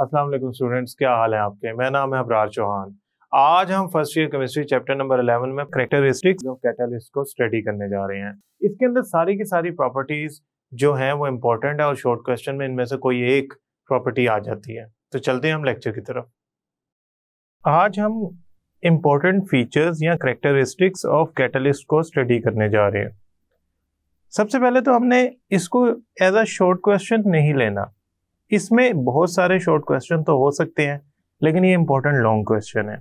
अस्सलाम वालेकुम स्टूडेंट्स क्या हाल है आपके मेरा नाम है अबरार चौहान आज हम first year chemistry chapter number 11 में करेक्टरिस्टिक्स ऑफ कैटालिस्ट को स्टडी करने जा रहे हैं इसके अंदर सारी की सारी प्रॉपर्टीज जो हैं वो इम्पोर्टेंट है और शॉर्ट क्वेश्चन में इनमें से कोई एक प्रॉपर्टी आ जाती है तो चलते हैं हम लेक्चर की तरफ आज हम इम्पोर्टेंट फीचर्स या करेक्टरिस्टिक्स ऑफ कैटलिस्ट को स्टडी करने जा रहे हैं सबसे पहले तो हमने इसको एज अ शॉर्ट क्वेश्चन नहीं लेना इसमें बहुत सारे शॉर्ट क्वेश्चन तो हो सकते हैं लेकिन ये इंपॉर्टेंट लॉन्ग क्वेश्चन है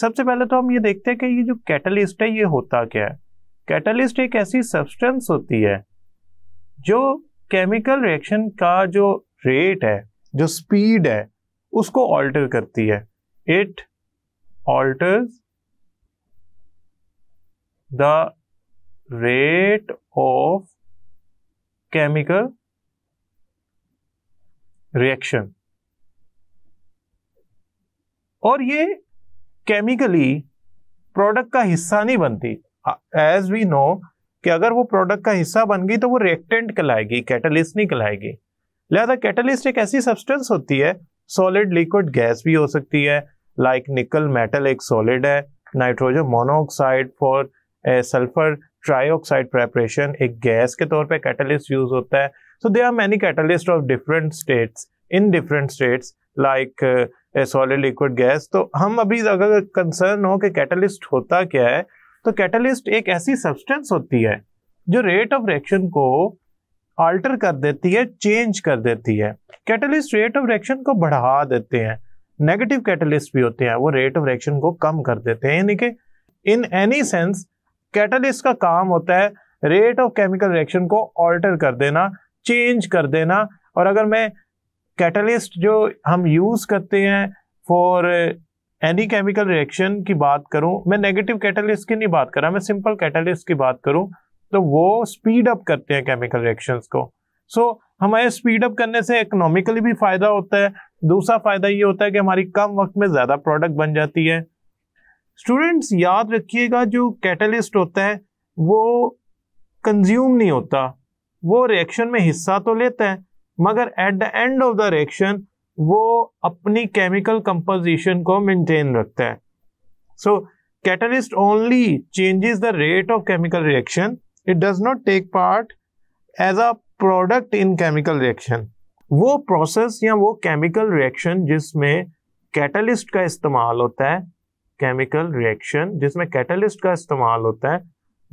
सबसे पहले तो हम ये देखते हैं कि ये जो कैटलिस्ट है ये होता क्या है कैटलिस्ट एक ऐसी सब्सटेंस होती है जो केमिकल रिएक्शन का जो रेट है जो स्पीड है उसको ऑल्टर करती है it alters the rate of chemical reaction और ये केमिकली प्रोडक्ट का हिस्सा नहीं बनती एज वी नो कि अगर वो प्रोडक्ट का हिस्सा बन गई तो वो रिएक्टेंट कहलाएगी कैटलिस्ट नहीं कहलाएगी लिहाजा कैटलिस्ट एक ऐसी सब्सटेंस होती है सॉलिड लिक्विड गैस भी हो सकती है लाइक निकल मेटल एक सॉलिड है nitrogen monoxide for sulphur trioxide preparation एक गैस के तौर पे कैटलिस्ट यूज होता है So there are many catalysts of different states in different states like solid liquid gas तो हम अभी अगर कंसर्न हो कि कैटलिस्ट होता क्या है तो कैटलिस्ट एक ऐसी सब्सटेंस होती है जो रेट ऑफ रिएक्शन को अल्टर कर देती है चेंज कर देती है कैटलिस्ट रेट ऑफ रिएक्शन को बढ़ा देते हैं नेगेटिव कैटलिस्ट भी होते हैं वो रेट ऑफ रिएक्शन को कम कर देते हैं यानी कि इन एनी सेंस कैटलिस्ट का काम होता है रेट ऑफ केमिकल रिएक्शन को ऑल्टर कर देना चेंज कर देना और अगर मैं कैटलिस्ट जो हम यूज़ करते हैं फॉर एनी केमिकल रिएक्शन की बात करूं मैं नेगेटिव कैटलिस्ट की नहीं बात कर रहा मैं सिंपल कैटलिस्ट की बात करूं तो वो स्पीड अप करते हैं केमिकल रिएक्शंस को सो so, हमारे स्पीड अप करने से इकोनॉमिकली भी फ़ायदा होता है दूसरा फ़ायदा ये होता है कि हमारी कम वक्त में ज़्यादा प्रोडक्ट बन जाती है स्टूडेंट्स याद रखिएगा जो कैटलिस्ट होता है वो कंज्यूम नहीं होता वो रिएक्शन में हिस्सा तो लेता है मगर at the end of the reaction वो अपनी केमिकल कंपोजिशन को मेंटेन रखता है so catalyst only changes the rate of chemical reaction it does not take part as a product in chemical reaction वो प्रोसेस या वो केमिकल रिएक्शन जिसमें catalyst का इस्तेमाल होता है केमिकल रिएक्शन जिसमें कैटलिस्ट का इस्तेमाल होता है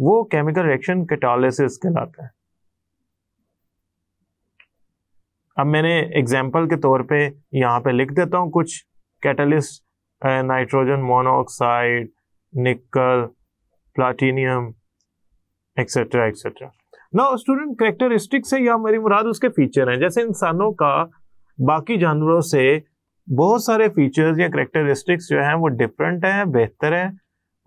वो केमिकल रिएक्शन कैटालिसिस कहलाता है अब मैंने एग्जाम्पल के तौर पे यहाँ पे लिख देता हूँ कुछ catalyst nitrogen monoxide nickel platinum etcetera etcetera ना स्टूडेंट करेक्टरिस्टिक्स है या मेरी मुराद उसके फीचर हैं जैसे इंसानों का बाकी जानवरों से बहुत सारे फीचर्स या करेक्टरिस्टिक्स जो हैं वो डिफरेंट हैं बेहतर हैं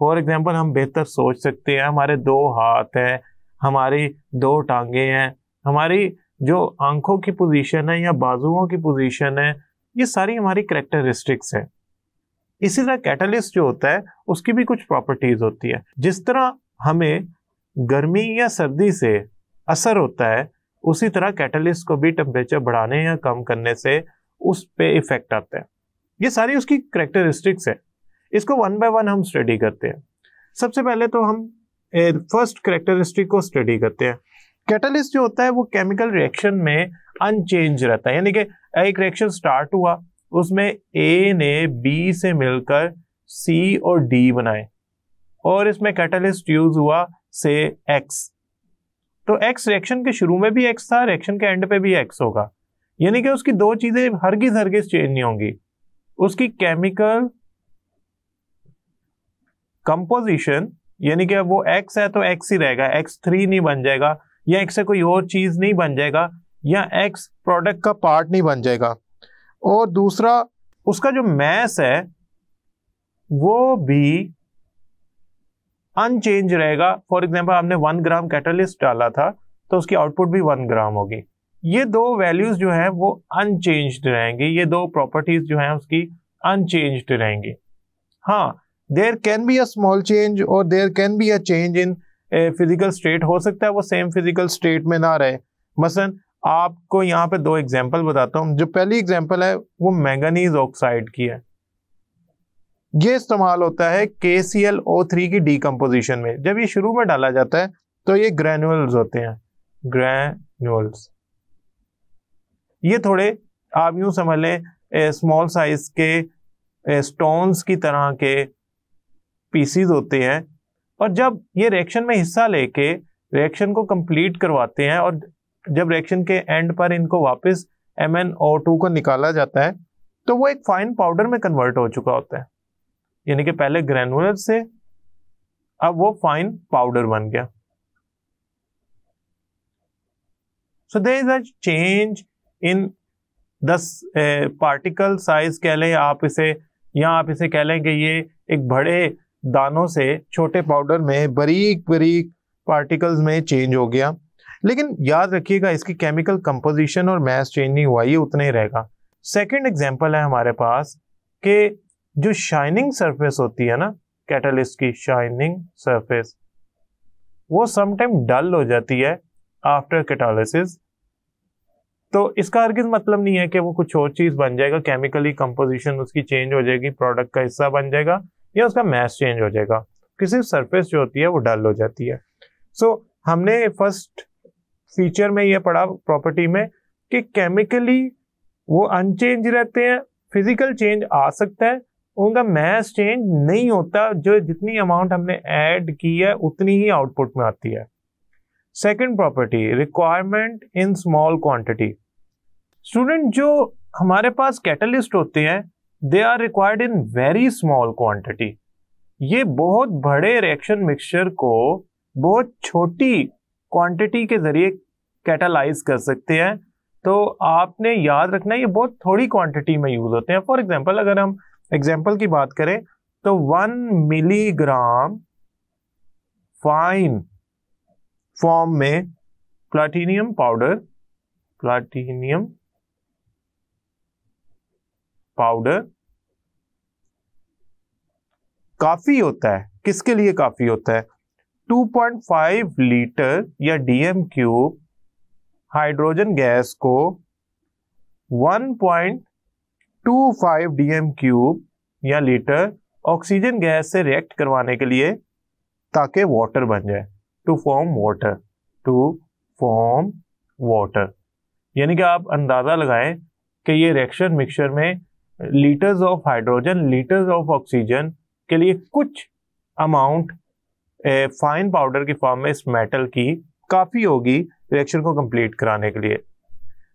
फॉर एग्जांपल हम बेहतर सोच सकते हैं हमारे दो हाथ हैं हमारी दो टांगे हैं हमारी जो आंखों की पोजीशन है या बाजुओं की पोजीशन है ये सारी हमारी करेक्टरिस्टिक्स है इसी तरह कैटलिस्ट जो होता है उसकी भी कुछ प्रॉपर्टीज होती है जिस तरह हमें गर्मी या सर्दी से असर होता है उसी तरह कैटलिस्ट को भी टेम्परेचर बढ़ाने या कम करने से उस पर इफेक्ट आता है ये सारी उसकी करेक्टरिस्टिक्स है इसको वन बाय वन हम स्टडी करते हैं सबसे पहले तो हम फर्स्ट करेक्टरिस्टिक को स्टडी करते हैं कैटलिस्ट जो होता है वो केमिकल रिएक्शन में अनचेंज रहता है यानी कि एक रिएक्शन स्टार्ट हुआ उसमें ए ने बी से मिलकर सी और डी बनाए और इसमें कैटलिस्ट यूज हुआ से एक्स तो एक्स रिएक्शन के शुरू में भी एक्स था रिएक्शन के एंड पे भी एक्स होगा यानी कि उसकी दो चीजें हरगिज हरगिज चेंज नहीं होंगी उसकी केमिकल कंपोजिशन यानी कि वो एक्स है तो एक्स ही रहेगा एक्स थ्री नहीं बन जाएगा या एक्स से कोई और चीज़ नहीं बन जाएगा या एक्स प्रोडक्ट का पार्ट नहीं बन जाएगा और दूसरा उसका जो मैस है वो भी अनचेंज रहेगा फॉर एग्जाम्पल आपने वन ग्राम कैटलिस्ट डाला था तो उसकी आउटपुट भी वन ग्राम होगी ये दो वैल्यूज जो है वो अनचेंज रहेंगे ये दो प्रॉपर्टीज जो है उसकी अनचेंज रहेंगी हाँ there can be a small change और there can be a change in physical state हो सकता है वो सेम फिजिकल स्टेट में ना रहे मसलन आपको यहाँ पे दो एग्जाम्पल बताता हूँ जो पहली एग्जाम्पल है वो मैंगनीज ऑक्साइड की है ये इस्तेमाल होता है K C L O three की डीकम्पोजिशन में जब ये शुरू में डाला जाता है तो ये ग्रैनुअल्स होते हैं ग्रैनुअल्स ये थोड़े आप यूं समझ लें स्मॉल साइज के स्टोन्स की तरह के पीसीज होते हैं और जब ये रिएक्शन में हिस्सा लेके रिएक्शन को कंप्लीट करवाते हैं और जब रिएक्शन के एंड पर इनको वापस एम को निकाला जाता है तो वो एक फाइन पाउडर में कन्वर्ट हो चुका होता है यानी कि पहले ग्रेनुलर से अब वो फाइन पाउडर बन गया सो दे इज अ चेंज इन दस पार्टिकल साइज कह लें आप इसे या आप इसे कह लें कि ये एक बड़े दानों से छोटे पाउडर में बरीक बरीक पार्टिकल्स में चेंज हो गया लेकिन याद रखिएगा इसकी केमिकल कंपोजिशन और मैस चेंज नहीं हुआ ये उतना ही रहेगा सेकंड एग्जांपल है हमारे पास कि जो शाइनिंग सरफेस होती है ना कैटलिस्ट की शाइनिंग सरफेस वो समटाइम डल हो जाती है आफ्टर कैटालिसिस तो इसका अर्गिज मतलब नहीं है कि वो कुछ और चीज़ बन जाएगा केमिकली कंपोजिशन उसकी चेंज हो जाएगी प्रोडक्ट का हिस्सा बन जाएगा या उसका मैस चेंज हो जाएगा किसी सरफेस जो होती है वो डल हो जाती है सो so, हमने फर्स्ट फीचर में ये पढ़ा प्रॉपर्टी में कि केमिकली वो अनचेंज रहते हैं फिजिकल चेंज आ सकता है उनका मैस चेंज नहीं होता जो जितनी अमाउंट हमने ऐड की है उतनी ही आउटपुट में आती है second property requirement in small quantity student जो हमारे पास कैटलिस्ट होते हैं they are required in very small quantity ये बहुत बड़े रिएक्शन मिक्सचर को बहुत छोटी क्वांटिटी के जरिए कैटालाइज कर सकते हैं तो आपने याद रखना ये बहुत थोड़ी क्वांटिटी में यूज होते हैं फॉर एग्जांपल अगर हम एग्जांपल की बात करें तो वन मिलीग्राम फाइन फॉर्म में प्लाटीनियम पाउडर प्लाटीनियम पाउडर काफ़ी होता है किसके लिए काफ़ी होता है 2.5 लीटर या डीएम क्यूब हाइड्रोजन गैस को 1.25 डीएम क्यूब या लीटर ऑक्सीजन गैस से रिएक्ट करवाने के लिए ताकि वाटर बन जाए to form water to form water यानी कि आप अंदाज़ा लगाएं कि ये रिएक्शन मिक्सचर में litres of hydrogen litres of oxygen के लिए कुछ अमाउंट फाइन पाउडर के फॉर्म में इस मेटल की काफ़ी होगी रिएक्शन को कंप्लीट कराने के लिए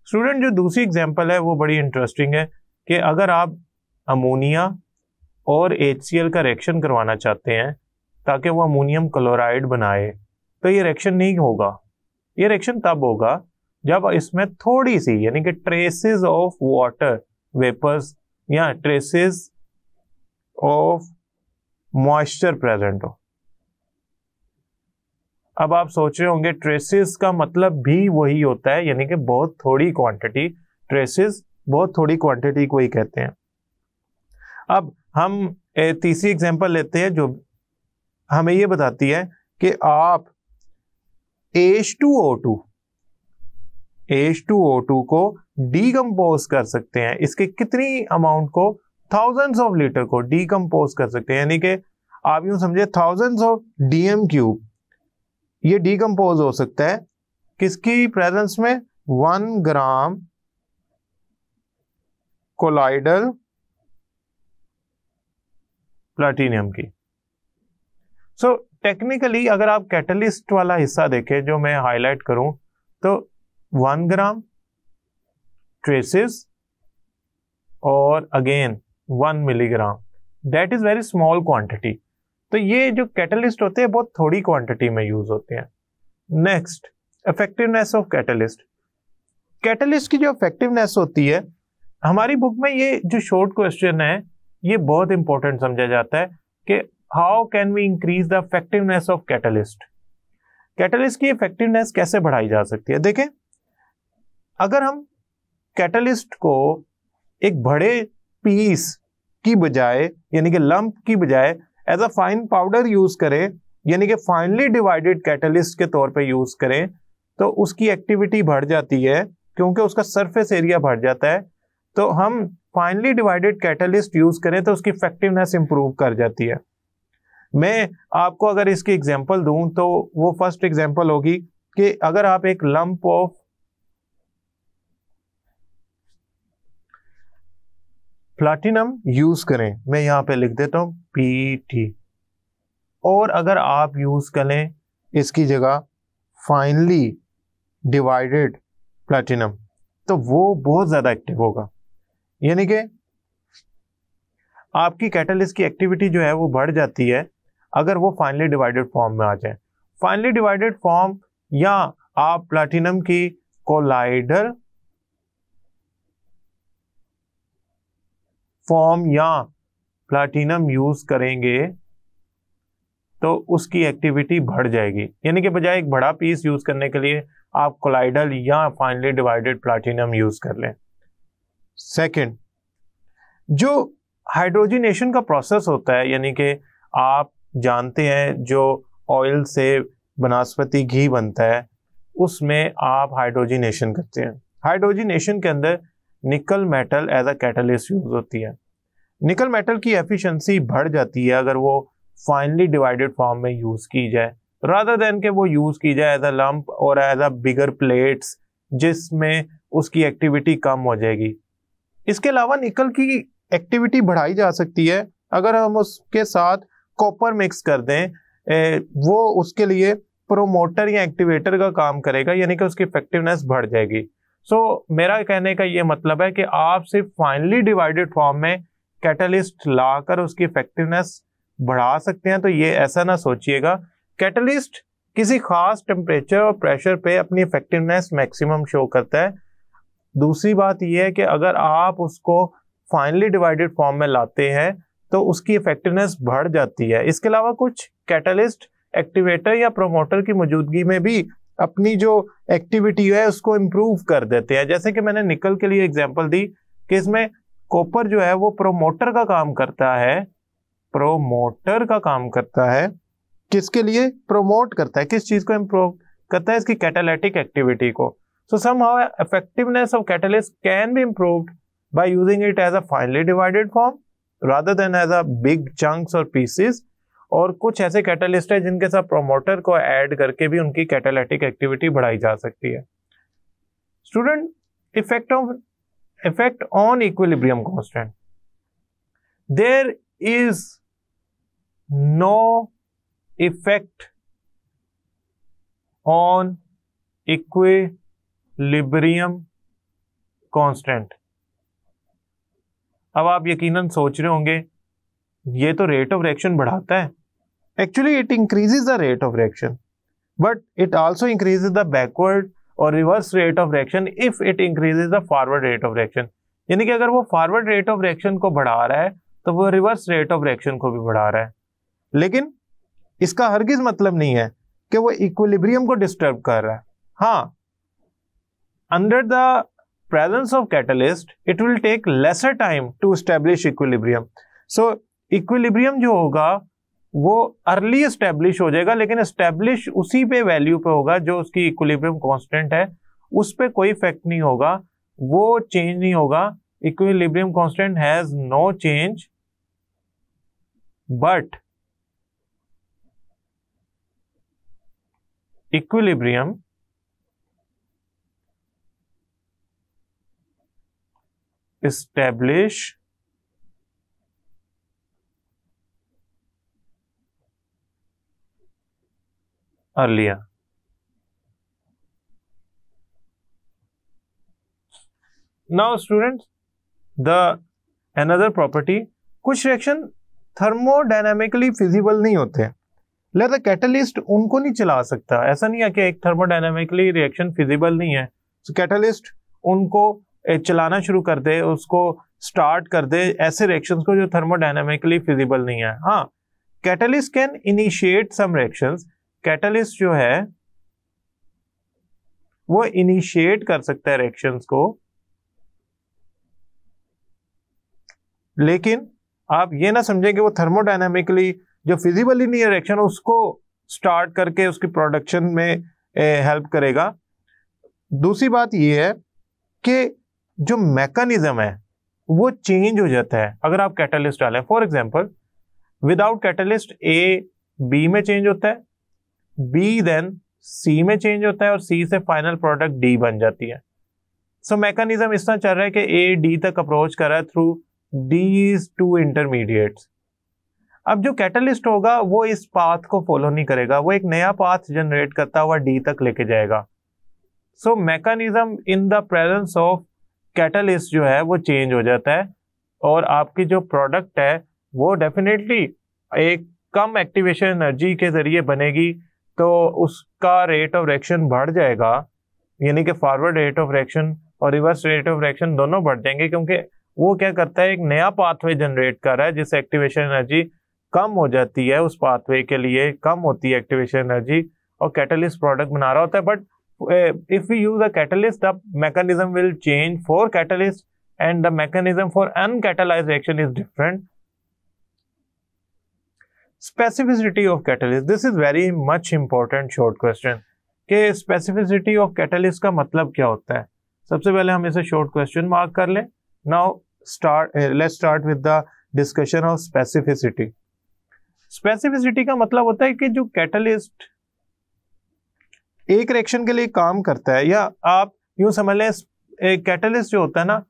स्टूडेंट जो दूसरी एग्जांपल है वो बड़ी इंटरेस्टिंग है कि अगर आप अमोनिया और एच का रिएक्शन करवाना चाहते हैं ताकि वो अमोनियम क्लोराइड बनाए तो ये रिएक्शन नहीं होगा ये रिएक्शन तब होगा जब इसमें थोड़ी सी यानी कि ट्रेसेस ऑफ वाटर वेपर्स या ट्रेसेस ऑफ मॉइस्चर प्रेजेंट हो अब आप सोच रहे होंगे ट्रेसेस का मतलब भी वही होता है यानी कि बहुत थोड़ी क्वांटिटी ट्रेसेस बहुत थोड़ी क्वांटिटी को ही कहते हैं अब हम तीसरी एग्जांपल लेते हैं जो हमें ये बताती है कि आप H two O two H two O two को डीकम्पोज कर सकते हैं इसके कितनी अमाउंट को थाउजेंड्स ऑफ लीटर को डीकम्पोज कर सकते हैं यानी कि आप यूं समझे थाउजेंड्स ऑफ डीएम क्यूब ये डीकम्पोज हो सकता है किसकी प्रेजेंस में वन ग्राम कोलाइडल प्लाटिनियम की सो so, टेक्निकली अगर आप कैटलिस्ट वाला हिस्सा देखें जो मैं हाईलाइट करूं तो वन ग्राम ट्रेसेस और again one milligram that is very small quantity तो ये जो कैटलिस्ट होते हैं बहुत थोड़ी क्वांटिटी में यूज होते हैं next effectiveness of catalyst catalyst की जो इफेक्टिवनेस होती है हमारी बुक में ये जो शॉर्ट क्वेश्चन है ये बहुत इंपॉर्टेंट समझा जाता है कि how can we increase the effectiveness of catalyst catalyst की इफेक्टिवनेस कैसे बढ़ाई जा सकती है देखें अगर हम कैटलिस्ट को एक बड़े पीस की बजाय यानी कि लंप की बजाय as a fine powder use करें यानी कि फाइनली डिवाइडेड कैटलिस्ट के तौर पे यूज करें तो उसकी एक्टिविटी बढ़ जाती है क्योंकि उसका सरफेस एरिया बढ़ जाता है तो हम फाइनली डिवाइडेड कैटलिस्ट यूज करें तो उसकी इफेक्टिवनेस इंप्रूव कर जाती है मैं आपको अगर इसकी एग्जाम्पल दूं तो वो फर्स्ट एग्जाम्पल होगी कि अगर आप एक लंप ऑफ प्लाटिनम यूज करें मैं यहां पे लिख देता हूं पी और अगर आप यूज करें इसकी जगह फाइनली डिवाइडेड प्लाटिनम तो वो बहुत ज़्यादा एक्टिव होगा यानी कि आपकी कैटलिस्ट की एक्टिविटी जो है वो बढ़ जाती है अगर वो फाइनली डिवाइडेड फॉर्म में आ जाए फाइनली डिवाइडेड फॉर्म या आप प्लाटिनम की कोलाइडर फॉर्म या प्लाटिनम यूज करेंगे तो उसकी एक्टिविटी बढ़ जाएगी यानी कि बजाय एक बड़ा पीस यूज करने के लिए आप कोलाइडल या फाइनली डिवाइडेड प्लाटिनम यूज कर लें सेकंड जो हाइड्रोजिनेशन का प्रोसेस होता है यानी कि आप जानते हैं जो ऑयल से वनस्पति घी बनता है उसमें आप हाइड्रोजिनेशन करते हैं हाइड्रोजिनेशन के अंदर nickel metal as a catalyst use होती है निकल मेटल की एफिशिएंसी बढ़ जाती है अगर वो फाइनली डिवाइडेड फॉर्म में यूज़ की जाए राधा देन के वो यूज़ की जाए एज अ लम्प और एज अ बिगर प्लेट्स जिसमें उसकी एक्टिविटी कम हो जाएगी इसके अलावा निकल की एक्टिविटी बढ़ाई जा सकती है अगर हम उसके साथ कॉपर मिक्स कर दें वो उसके लिए प्रोमोटर या एक्टिवेटर का काम करेगा यानी कि उसकी इफेक्टिवनेस बढ़ जाएगी सो so, मेरा कहने का ये मतलब है कि आप सिर्फ फाइनली डिवाइडेड फॉर्म में कैटलिस्ट लाकर उसकी इफेक्टिवनेस बढ़ा सकते हैं तो ये ऐसा ना सोचिएगा कैटलिस्ट किसी खास टेम्परेचर और प्रेशर पे अपनी इफेक्टिवनेस मैक्सिमम शो करता है दूसरी बात यह है कि अगर आप उसको फाइनली डिवाइडेड फॉर्म में लाते हैं तो उसकी इफेक्टिवनेस बढ़ जाती है इसके अलावा कुछ कैटलिस्ट एक्टिवेटर या प्रोमोटर की मौजूदगी में भी अपनी जो एक्टिविटी है उसको इम्प्रूव कर देते हैं जैसे कि मैंने निकल के लिए एग्जाम्पल दी कि इसमें कॉपर जो है वो प्रोमोटर का काम करता है प्रोमोटर का काम करता है किसके लिए प्रोमोट करता है किस चीज़ को इम्प्रूव करता है इसकी कैटेलेटिक एक्टिविटी को so somehow effectiveness of catalyst can be improve by using it as a finely divided form rather than as a big chunks or और कुछ ऐसे कैटलिस्ट है जिनके साथ प्रोमोटर को ऐड करके भी उनकी कैटालिटिक एक्टिविटी बढ़ाई जा सकती है student effect of effect on equilibrium constant there is no effect on equilibrium constant अब आप यकीनन सोच रहे होंगे ये तो रेट ऑफ रिएक्शन बढ़ाता है Actually, it increases the rate of reaction, but it also increases the backward और reverse rate of reaction if it increases the forward rate of reaction यानी कि अगर वो फॉरवर्ड रेट ऑफ रिएक्शन को बढ़ा रहा है तो वो रिवर्स रेट ऑफ रिएक्शन को भी बढ़ा रहा है लेकिन इसका हरगिज मतलब नहीं है कि वो इक्विलिब्रियम को डिस्टर्ब कर रहा है हाँ under the presence of catalyst it will take lesser time to establish equilibrium so equilibrium जो होगा वो अर्ली स्टैब्लिश हो जाएगा लेकिन स्टैब्लिश उसी पे वैल्यू पे होगा जो उसकी इक्विलिब्रियम कांस्टेंट है उस पर कोई इफेक्ट नहीं होगा वो चेंज नहीं होगा equilibrium constant has no change but equilibrium establish earlier. now students the another property कुछ रिएक्शन thermodynamically feasible नहीं होते लिहाजा कैटलिस्ट उनको नहीं चला सकता ऐसा नहीं है कि एक थर्मोडाइनमिकली रिएक्शन फिजिबल नहीं है सो so, कैटलिस्ट उनको चलाना शुरू कर दे उसको स्टार्ट कर दे ऐसे रिएक्शंस को जो थर्मोडाइनमिकली फिजिबल नहीं है हाँ catalyst can initiate some reactions catalyst जो है वो इनिशिएट कर सकता है रिएक्शंस को लेकिन आप ये ना समझें कि वो थर्मोडाइनमिकली जो फिजिबली नहीं है रिएक्शन उसको स्टार्ट करके उसकी प्रोडक्शन में हेल्प करेगा दूसरी बात ये है कि जो मैकेनिज्म है वो चेंज हो जाता है अगर आप कैटलिस्ट डालें for example without catalyst A B में चेंज होता है बी देन सी में चेंज होता है और सी से फाइनल प्रोडक्ट डी बन जाती है सो so, मैकेनिज्म इस तरह चल रहा है कि ए डी तक अप्रोच कर रहा है थ्रू डी टू इंटरमीडिएट्स अब जो कैटलिस्ट होगा वो इस पाथ को फॉलो नहीं करेगा वो एक नया पाथ जनरेट करता हुआ डी तक लेके जाएगा so mechanism in the presence of catalyst जो है वो चेंज हो जाता है और आपकी जो प्रोडक्ट है वो डेफिनेटली एक कम एक्टिवेशन एनर्जी के ज़रिए बनेगी तो उसका रेट ऑफ रिएक्शन बढ़ जाएगा यानी कि फॉरवर्ड रेट ऑफ रिएक्शन और रिवर्स रेट ऑफ रिएक्शन दोनों बढ़ जाएंगे क्योंकि वो क्या करता है एक नया पाथवे जनरेट कर रहा है जिससे एक्टिवेशन एनर्जी कम हो जाती है उस पाथवे के लिए कम होती है एक्टिवेशन एनर्जी और कैटलिस्ट प्रोडक्ट बना रहा होता है but if you use a catalyst the mechanism will change for catalyst and the mechanism for uncatalyse reaction is different specificity of catalyst this is very much important short question कि specificity of catalyst का मतलब क्या होता है सबसे पहले हम इसे शॉर्ट क्वेश्चन मार्क कर लें now start let's start with the discussion of specificity specificity का मतलब होता है कि जो कैटलिस्ट एक रिएक्शन के लिए काम करता है या आप यूं समझ लें कैटलिस्ट जो होता है ना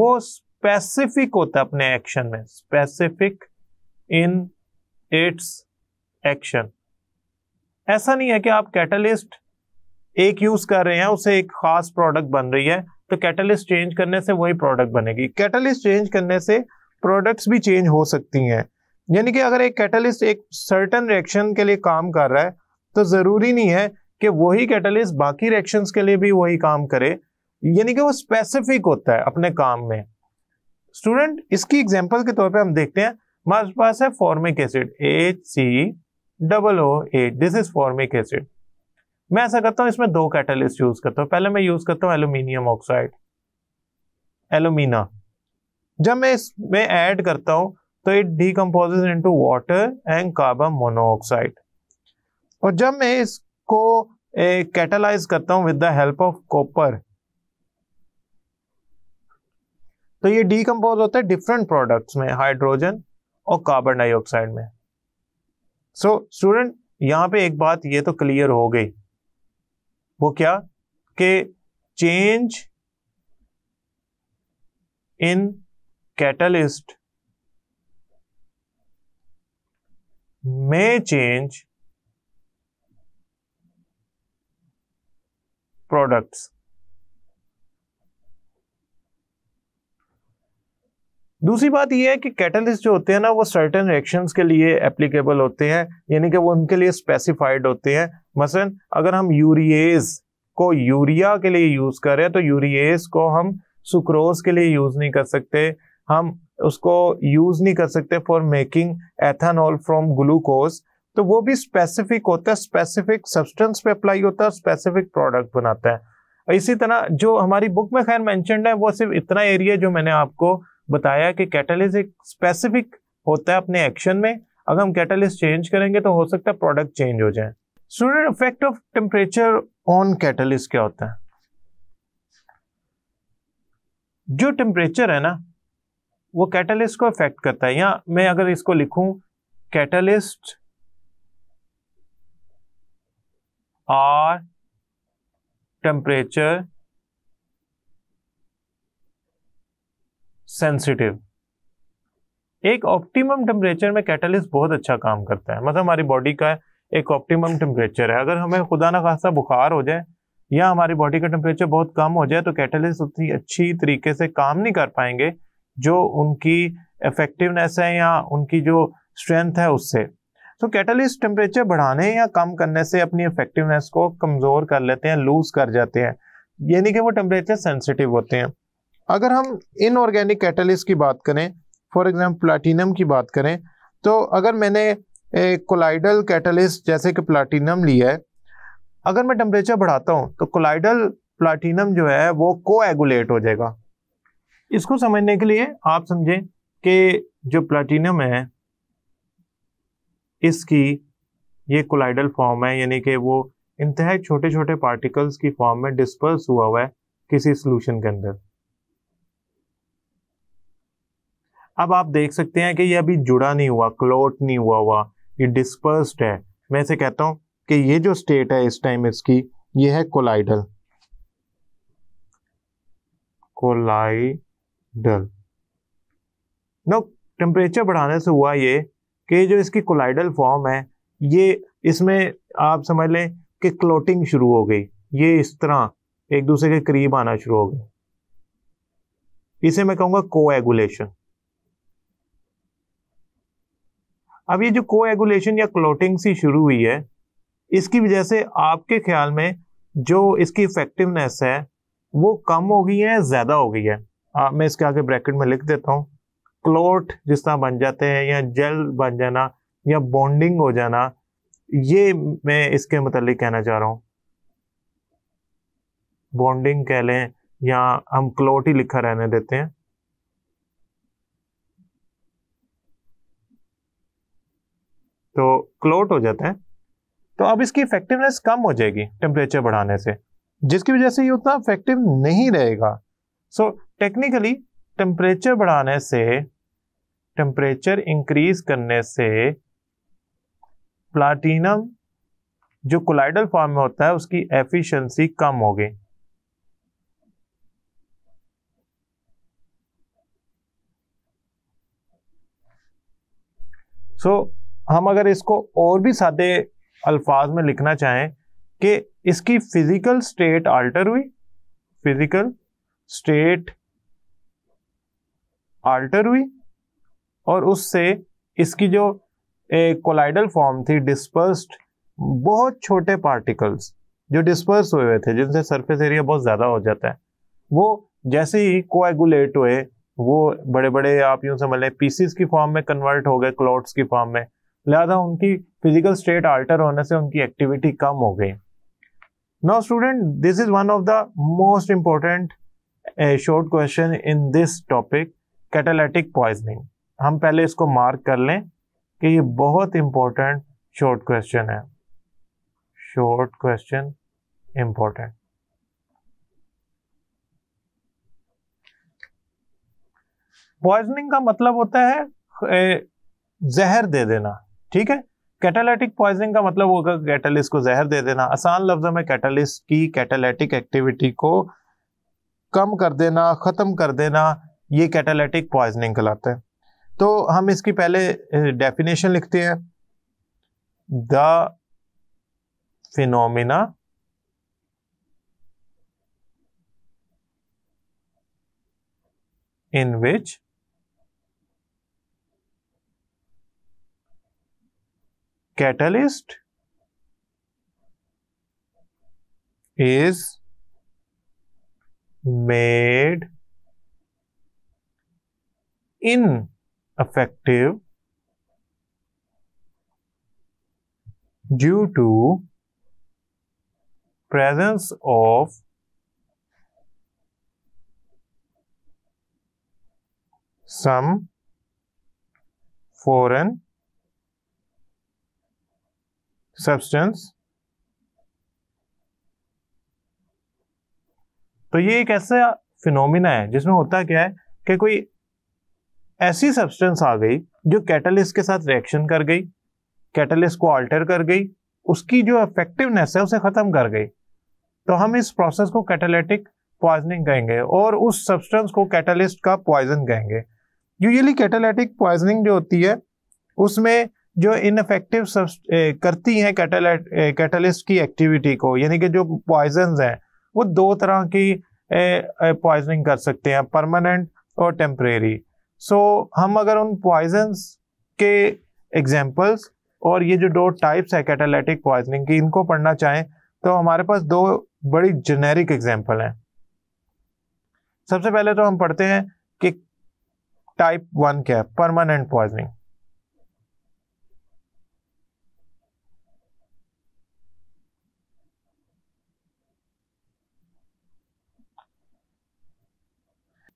वो स्पेसिफिक होता है अपने एक्शन में स्पेसिफिक इन इट्स एक्शन ऐसा नहीं है कि आप कैटलिस्ट एक यूज कर रहे हैं उसे एक खास प्रोडक्ट बन रही है तो कैटलिस्ट चेंज करने से वही प्रोडक्ट बनेगी कैटलिस्ट चेंज करने से प्रोडक्ट्स भी चेंज हो सकती हैं यानी कि अगर एक कैटलिस्ट एक सर्टन रिएक्शन के लिए काम कर रहा है तो ज़रूरी नहीं है कि वही कैटलिस्ट बाकी रिएक्शन के लिए भी वही काम करे यानी कि वो स्पेसिफिक होता है अपने काम में स्टूडेंट इसकी एग्जाम्पल के तौर पर हम देखते हैं हमारे पास है formic acid H C double O H this is formic acid मैं ऐसा करता हूँ इसमें दो कैटलिस्ट यूज करता हूँ पहले मैं यूज करता हूँ एल्यूमिनियम ऑक्साइड एलुमिना जब मैं इसमें ऐड करता हूँ तो it decomposes into water and carbon monoxide और जब मैं इसको कैटलाइज करता हूँ with the help of copper तो ये डीकम्पोज होता है डिफरेंट प्रोडक्ट्स में हाइड्रोजन और कार्बन डाइऑक्साइड में सो so, स्टूडेंट यहां पे एक बात ये तो क्लियर हो गई वो क्या कि चेंज इन कैटलिस्ट में चेंज प्रोडक्ट्स दूसरी बात यह है कि कैटलिस्ट जो होते हैं ना वो सर्टन रिएक्शंस के लिए एप्लीकेबल होते हैं यानी कि वो उनके लिए स्पेसिफाइड होते हैं मसलन अगर हम यूरिएज को यूरिया के लिए यूज़ कर रहे हैं तो यूरिएज को हम सुक्रोज के लिए यूज़ नहीं कर सकते हम उसको यूज़ नहीं कर सकते for making ethanol from glucose तो वो भी स्पेसिफिक होता है स्पेसिफिक सब्सटेंस पे अप्लाई होता है स्पेसिफिक प्रोडक्ट बनाता है इसी तरह जो हमारी बुक में खैर मैंशनड है वो सिर्फ इतना एरिया जो मैंने आपको बताया कि कैटलिस्ट एक स्पेसिफिक होता है अपने एक्शन में अगर हम कैटलिस्ट चेंज करेंगे तो हो सकता है प्रोडक्ट चेंज हो जाए student effect of temperature on catalyst क्या होता है जो टेम्परेचर है ना वो कैटलिस्ट को इफेक्ट करता है या मैं अगर इसको लिखूं कैटलिस्ट आर टेम्परेचर सेंसिटिव एक ऑप्टिमम टेम्परेचर में कैटलिस्ट बहुत अच्छा काम करता है मतलब हमारी बॉडी का एक ऑप्टिमम टेम्परेचर है अगर हमें खुदा ना खासा बुखार हो जाए या हमारी बॉडी का टेम्परेचर बहुत कम हो जाए तो कैटलिस्ट उतनी अच्छी तरीके से काम नहीं कर पाएंगे जो उनकी इफेक्टिवनेस है या उनकी जो स्ट्रेंथ है उससे तो कैटलिस्ट टेम्परेचर बढ़ाने या कम करने से अपनी इफेक्टिवनेस को कमज़ोर कर लेते हैं लूज कर जाते हैं यानी कि वो टेम्परेचर सेंसिटिव होते हैं अगर हम इनऑर्गेनिक कैटलिस्ट की बात करें फॉर एग्जाम्पल प्लाटिनम की बात करें तो अगर मैंने कोलाइडल कैटलिस्ट जैसे कि प्लाटिनम लिया है अगर मैं टेम्परेचर बढ़ाता हूँ तो कोलाइडल प्लाटिनम जो है वो कोएगुलेट हो जाएगा इसको समझने के लिए आप समझें कि जो प्लाटिनम है इसकी ये कोलाइडल फॉर्म है यानी कि वो इंतहा छोटे छोटे पार्टिकल्स की फॉर्म में डिस्पर्स हुआ हुआ है किसी सोल्यूशन के अंदर अब आप देख सकते हैं कि ये अभी जुड़ा नहीं हुआ क्लोट नहीं हुआ हुआ ये डिस्पर्स्ड है मैं इसे कहता हूं कि ये जो स्टेट है इस टाइम इसकी ये है कोलाइडल कोलाइडल नो टेम्परेचर बढ़ाने से हुआ ये कि जो इसकी कोलाइडल फॉर्म है ये इसमें आप समझ लें कि क्लोटिंग शुरू हो गई ये इस तरह एक दूसरे के करीब आना शुरू हो गया इसे मैं को कोएगुलेशन अब ये जो कोएगुलेशन या क्लोटिंग सी शुरू हुई है इसकी वजह से आपके ख्याल में जो इसकी इफेक्टिवनेस है वो कम हो गई है ज़्यादा हो गई है आ, मैं इसके आगे ब्रैकेट में लिख देता हूँ क्लोट जिस तरह बन जाते हैं या जेल बन जाना या बॉन्डिंग हो जाना ये मैं इसके मतलब कहना चाह रहा हूँ बॉन्डिंग कह लें या हम क्लोट ही लिखा रहने देते हैं तो क्लोट हो जाते हैं तो अब इसकी इफेक्टिवनेस कम हो जाएगी टेम्परेचर बढ़ाने से जिसकी वजह से ये उतना इफेक्टिव नहीं रहेगा सो टेक्निकली टेम्परेचर बढ़ाने से टेम्परेचर इंक्रीज करने से प्लाटिनम जो कोलाइडल फॉर्म में होता है उसकी एफिशिएंसी कम होगी सो so, हम अगर इसको और भी सादे अल्फाज में लिखना चाहें कि इसकी फिजिकल स्टेट आल्टर हुई फिजिकल स्टेट आल्टर हुई और उससे इसकी जो कोलाइडल फॉर्म थी डिस्पर्स्ड बहुत छोटे पार्टिकल्स जो डिस्पर्स हुए हुए थे जिनसे सरफेस एरिया बहुत ज़्यादा हो जाता है वो जैसे ही कोएगुलेट हुए वो बड़े बड़े आप यूँ समझ लें पीसीस की फॉर्म में कन्वर्ट हो गए क्लॉट्स की फॉर्म में लिहाजा उनकी फिजिकल स्टेट आल्टर होने से उनकी एक्टिविटी कम हो गई no student this is one of the most important short question in this topic catalytic poisoning हम पहले इसको मार्क कर लें कि ये बहुत इंपॉर्टेंट शॉर्ट क्वेश्चन है शॉर्ट क्वेश्चन इंपॉर्टेंट पॉइजनिंग का मतलब होता है जहर दे देना ठीक है कैटालिटिक पॉइजनिंग का मतलब होगा कैटलिस्ट को जहर दे देना आसान लफ्जों में कैटलिस्ट की कैटालिटिक एक्टिविटी को कम कर देना ख़त्म कर देना ये कैटालिटिक पॉइजनिंग कहलाते हैं तो हम इसकी पहले डेफिनेशन लिखते हैं the phenomena in which catalyst is made ineffective due to presence of some foreign substance तो ये एक ऐसा फिनोमिना है जिसमें होता क्या है कि कोई ऐसी सब्सटेंस आ गई जो कैटलिस्ट के साथ रिएक्शन कर गई कैटलिस्ट को अल्टर कर गई उसकी जो इफेक्टिवनेस है उसे ख़त्म कर गई तो हम इस प्रोसेस को कैटालिटिक पॉइजनिंग कहेंगे और उस सब्सटेंस को कैटलिस्ट का पॉइजन कहेंगे यूजली कैटालिटिक पॉइजनिंग जो होती है उसमें जो इनफेक्टिव करती हैं कैटलिस्ट की एक्टिविटी को यानी कि जो पॉइजन हैं वो दो तरह की पॉइजनिंग कर सकते हैं परमानेंट और टेम्परेरी सो so, हम अगर उन पॉइजन्स के एग्जाम्पल्स और ये जो दो टाइप्स है कैटालिटिक पॉइजनिंग की इनको पढ़ना चाहें तो हमारे पास दो बड़ी जेनेरिक एग्जाम्पल हैं सबसे पहले तो हम पढ़ते हैं कि टाइप वन क्या है परमानेंट पॉइजनिंग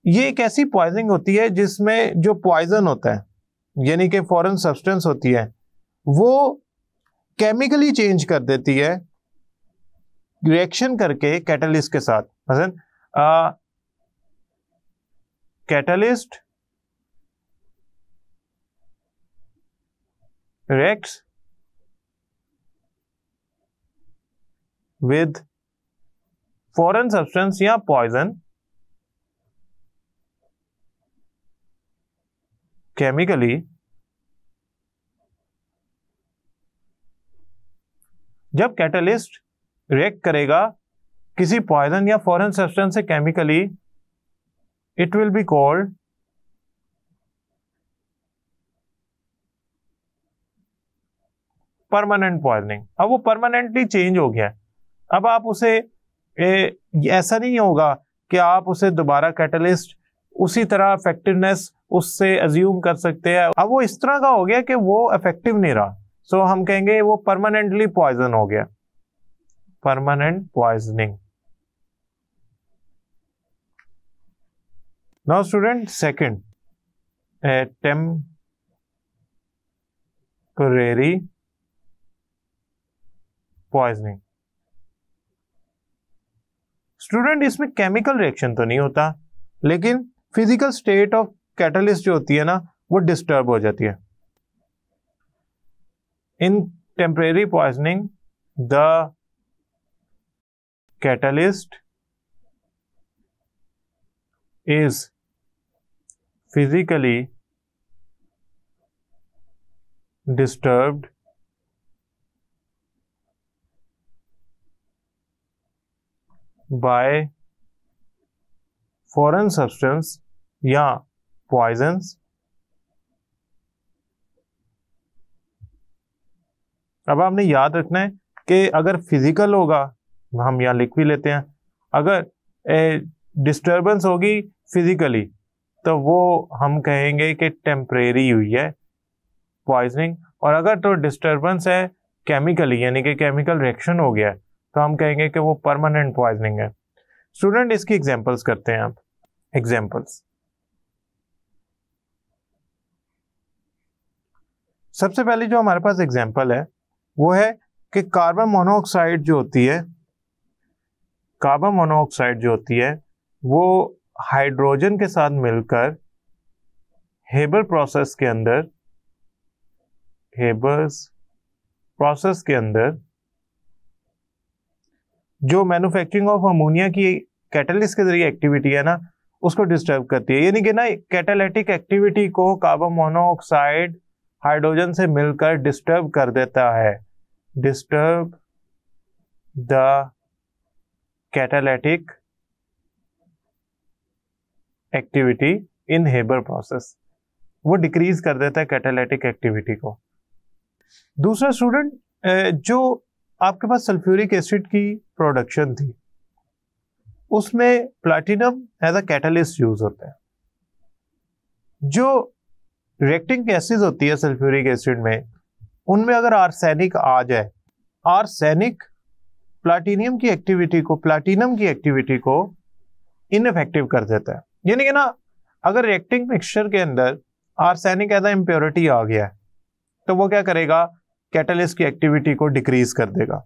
ये एक ऐसी पॉइजनिंग होती है जिसमें जो पॉइजन होता है यानी कि फॉरेन सब्सटेंस होती है वो केमिकली चेंज कर देती है रिएक्शन करके कैटलिस्ट के साथ मसलन catalyst reacts with foreign substance या पॉइजन chemically जब कैटलिस्ट रिएक्ट करेगा किसी पॉइजन या फॉरेन सब्सटेंस से chemically it will be called permanent poisoning अब वो परमानेंटली चेंज हो गया अब आप उसे ए, ऐसा नहीं होगा कि आप उसे दोबारा कैटलिस्ट उसी तरह इफेक्टिवनेस उससे अज्यूम कर सकते हैं अब वो इस तरह का हो गया कि वो इफेक्टिव नहीं रहा सो हम कहेंगे वो परमानेंटली पॉइजन हो गया permanent poisoning no student second temporary poisoning student इसमें केमिकल रिएक्शन तो नहीं होता लेकिन फिजिकल स्टेट ऑफ कैटलिस्ट जो होती है ना वो डिस्टर्ब हो जाती है in temporary poisoning the catalyst is physically disturbed by foreign substance या पॉइजन्स अब आपने याद रखना है कि अगर फिजिकल होगा हम यहाँ लिख भी लेते हैं अगर डिस्टरबेंस होगी फिजिकली तो वो हम कहेंगे कि टेम्परेरी हुई है पॉइजनिंग और अगर तो डिस्टरबेंस है केमिकली यानी कि केमिकल रिएक्शन हो गया है तो हम कहेंगे कि वो परमानेंट पॉइजनिंग है स्टूडेंट इसकी एग्जांपल्स करते हैं आप एग्जांपल्स सबसे पहले जो हमारे पास एग्जाम्पल है वो है कि कार्बन मोनोऑक्साइड जो होती है कार्बन मोनोऑक्साइड जो होती है वो हाइड्रोजन के साथ मिलकर हेबर प्रोसेस के अंदर हेबर्स प्रोसेस के अंदर जो मैन्युफैक्चरिंग ऑफ अमोनिया की कैटलिस्ट के जरिए एक्टिविटी है ना उसको डिस्टर्ब करती है यानी कि ना कैटालिटिक एक्टिविटी को कार्बन मोनोऑक्साइड हाइड्रोजन से मिलकर डिस्टर्ब कर देता है disturb the catalytic activity in Haber process वो डिक्रीज कर देता है कैटालिटिक एक्टिविटी को दूसरा स्टूडेंट जो आपके पास सल्फ्यूरिक एसिड की प्रोडक्शन थी उसमें platinum as a catalyst use होता है जो रिएक्टिंग गैसेज होती है सल्फ्यूरिक एसिड में उनमें अगर आर्सेनिक आ जाए आर्सेनिक प्लाटिनियम की एक्टिविटी को प्लाटिनम की एक्टिविटी को इनफेक्टिव कर देता है यानी कि ना अगर रिएक्टिंग मिक्सचर के अंदर आर्सेनिक एज इम्प्योरिटी आ गया है तो वो क्या करेगा कैटलिस्ट की एक्टिविटी को डिक्रीज कर देगा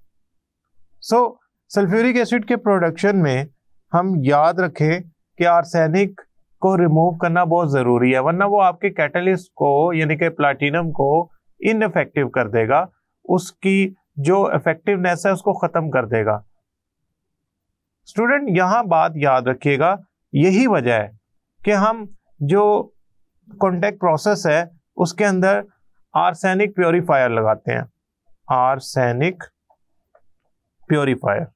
सो so, सल्फ्यूरिक एसिड के प्रोडक्शन में हम याद रखें कि आर्सेनिक को रिमूव करना बहुत ज़रूरी है वरना वो आपके कैटलिस्ट को यानी कि प्लाटिनम को इनफेक्टिव कर देगा उसकी जो इफेक्टिवनेस है उसको ख़त्म कर देगा स्टूडेंट यहां बात याद रखिएगा यही वजह है कि हम जो कॉन्टेक्ट प्रोसेस है उसके अंदर आर्सेनिक प्योरीफायर लगाते हैं आर्सेनिक प्योरीफायर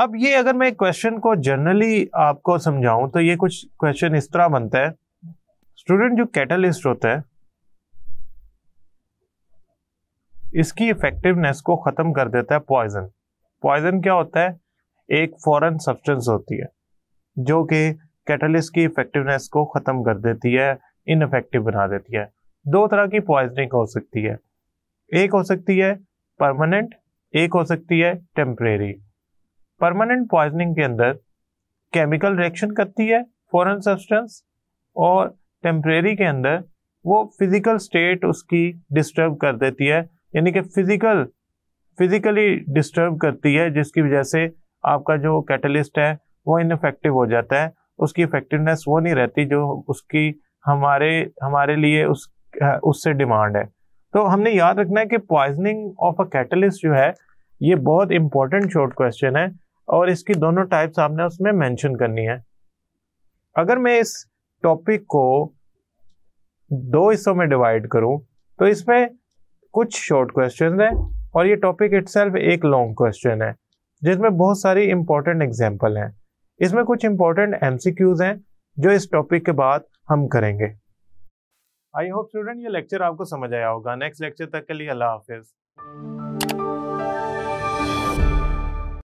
अब ये अगर मैं क्वेश्चन को जनरली आपको समझाऊं तो ये कुछ क्वेश्चन इस तरह बनता है स्टूडेंट जो कैटलिस्ट होता है इसकी इफेक्टिवनेस को ख़त्म कर देता है पॉइजन पॉइजन क्या होता है एक फॉरेन सब्सटेंस होती है जो कि कैटलिस्ट की इफेक्टिवनेस को ख़त्म कर देती है इनफेक्टिव बना देती है दो तरह की पॉइजनिंग हो सकती है एक हो सकती है परमानेंट एक हो सकती है टेम्परेरी परमानेंट पॉइजनिंग के अंदर केमिकल रिएक्शन करती है फॉरेन सब्सटेंस और टेम्परेरी के अंदर वो फिजिकल स्टेट उसकी डिस्टर्ब कर देती है यानी कि फिजिकल फिजिकली डिस्टर्ब करती है जिसकी वजह से आपका जो कैटलिस्ट है वो इनफेक्टिव हो जाता है उसकी इफेक्टिवनेस वो नहीं रहती जो उसकी हमारे हमारे लिए उस उससे डिमांड है तो हमने याद रखना है कि पॉइजनिंग ऑफ अ कैटलिस्ट जो है ये बहुत इंपॉर्टेंट शॉर्ट क्वेश्चन है और इसकी दोनों टाइप्स आपने उसमें मेंशन करनी है अगर मैं इस टॉपिक को दो हिस्सों में डिवाइड करूं तो इसमें कुछ शॉर्ट क्वेश्चन है और ये टॉपिक इट एक लॉन्ग क्वेश्चन है जिसमें बहुत सारी इंपॉर्टेंट एग्जाम्पल हैं इसमें कुछ इंपॉर्टेंट एम हैं जो इस टॉपिक के बाद हम करेंगे आई होप स्टूडेंट ये लेक्चर आपको समझ आया होगा नेक्स्ट लेक्चर तक के लिए अल्लाह हाफिज़